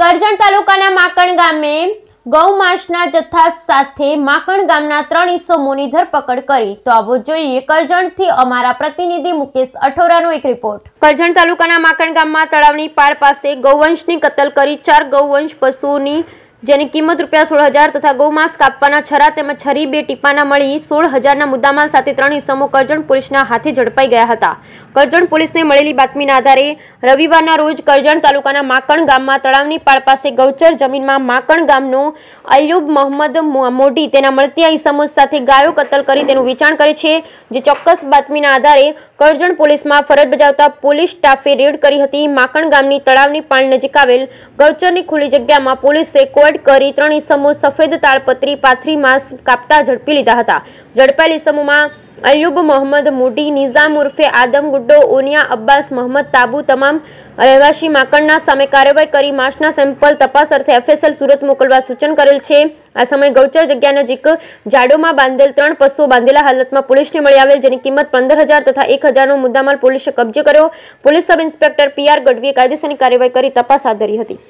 કરજણ તાલુકાના માકણ ગામે ગૌમાંસના જથ્થા સાથે માકણ ગામના ત્રણ મોની ધરપકડ કરી તો આવો જોઈએ કરજણથી અમારા પ્રતિનિધિ મુકેશ અઠોરાનો એક રિપોર્ટ કરજણ તાલુકાના માકણ ગામમાં તળાવની પાર પાસે ગૌવંશની કતલ કરી ચાર ગૌવંશ પશુઓની જેની કિંમત રૂપિયા સોળ હજાર તથા ગૌમાંસ કાપવાના છરા તેમજ છરી બે ટીપાના મળી સોળ હજારના મુદ્દામાલ સાથે ત્રણ ઇસમો કરજણ પોલીસના હાથે ઝડપાઈ ગયા હતા કરજણ પોલીસને મળેલી બાતમીના આધારે રવિવારના રોજ કરજણ તાલુકાના માકણ ગામમાં તળાવની પાળ પાસે ગૌચર જમીનમાં માકણ ગામનો અયુબ મોહમ્મદ મોઢી તેના મળતિયા ઇસમો સાથે ગાયો કતલ કરી તેનું વેચાણ કરે છે જે ચોક્કસ બાતમીના આધારે કરજણ પોલીસમાં ફરજ બજાવતા પોલીસ સ્ટાફે રેડ કરી હતી માકણ ગામની તળાવની પાણ નજીક આવેલ ગૌચરની ખુલ્લી જગ્યામાં પોલીસે કોર્ડ કરી ત્રણ ઇસમો સફેદ તાળપત્રી પાથરીમાં કાપતા ઝડપી લીધા હતા ઝડપાયેલ ઇસમોમાં અયુબ મોહમ્મદ મુઢી નિઝામ ઉર્ફે આદમ ગુડ્ડો ઓનિયા અબ્બાસ મોહમ્મદ તાબુ તમામ રહેવાસી માકણના સામે કાર્યવાહી કરી માસના સેમ્પલ તપાસ અર્થે એફએસએલ સુરત મોકલવા સૂચન કરેલ છે આ સમયે ગૌચર જગ્યા નજીક જાડોમાં બાંધેલ ત્રણ પશુઓ બાંધેલા હાલતમાં પોલીસને મળી આવેલ જેની કિંમત પંદર હજાર તથા એક હજારનો મુદ્દામાલ પોલીસે કબજે કર્યો પોલીસ સબ ઇન્સ્પેક્ટર પીઆર ગઢવીએ કાયદેસરની કાર્યવાહી કરી તપાસ હાથ ધરી હતી